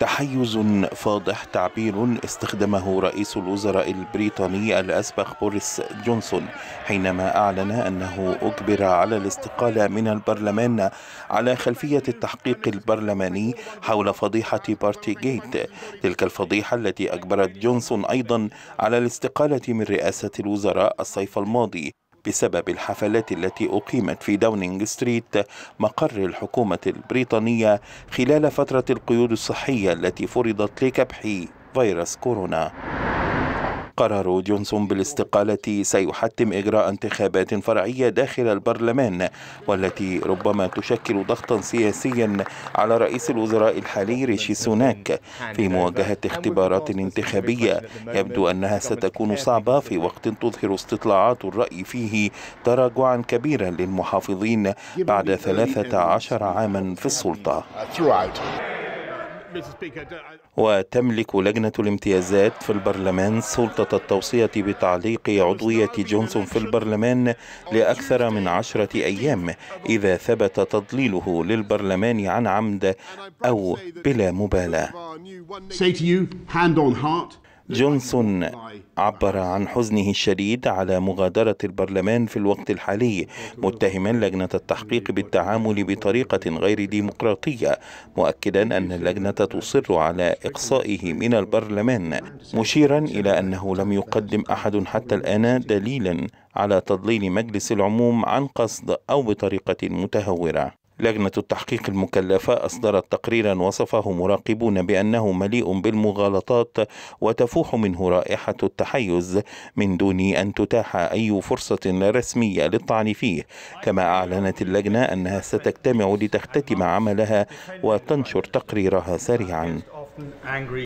تحيز فاضح تعبير استخدمه رئيس الوزراء البريطاني الأسبق بوريس جونسون حينما أعلن أنه أجبر على الاستقالة من البرلمان على خلفية التحقيق البرلماني حول فضيحة بارتي جيت تلك الفضيحة التي أجبرت جونسون أيضا على الاستقالة من رئاسة الوزراء الصيف الماضي بسبب الحفلات التي أقيمت في داونينج ستريت مقر الحكومة البريطانية خلال فترة القيود الصحية التي فرضت لكبح فيروس كورونا قرار جونسون بالاستقالة سيحتم إجراء انتخابات فرعية داخل البرلمان والتي ربما تشكل ضغطا سياسيا على رئيس الوزراء الحالي ريشي سوناك في مواجهة اختبارات انتخابية يبدو أنها ستكون صعبة في وقت تظهر استطلاعات الرأي فيه تراجعا كبيرا للمحافظين بعد 13 عاما في السلطة وتملك لجنة الامتيازات في البرلمان سلطة التوصية بتعليق عضوية جونسون في البرلمان لأكثر من عشرة أيام إذا ثبت تضليله للبرلمان عن عمد أو بلا مبالاة. جونسون عبر عن حزنه الشديد على مغادرة البرلمان في الوقت الحالي متهما لجنة التحقيق بالتعامل بطريقة غير ديمقراطية مؤكدا أن اللجنة تصر على إقصائه من البرلمان مشيرا إلى أنه لم يقدم أحد حتى الآن دليلا على تضليل مجلس العموم عن قصد أو بطريقة متهورة لجنة التحقيق المكلفة أصدرت تقريرا وصفه مراقبون بأنه مليء بالمغالطات وتفوح منه رائحة التحيز من دون أن تتاح أي فرصة رسمية للطعن فيه كما أعلنت اللجنة أنها ستجتمع لتختتم عملها وتنشر تقريرها سريعا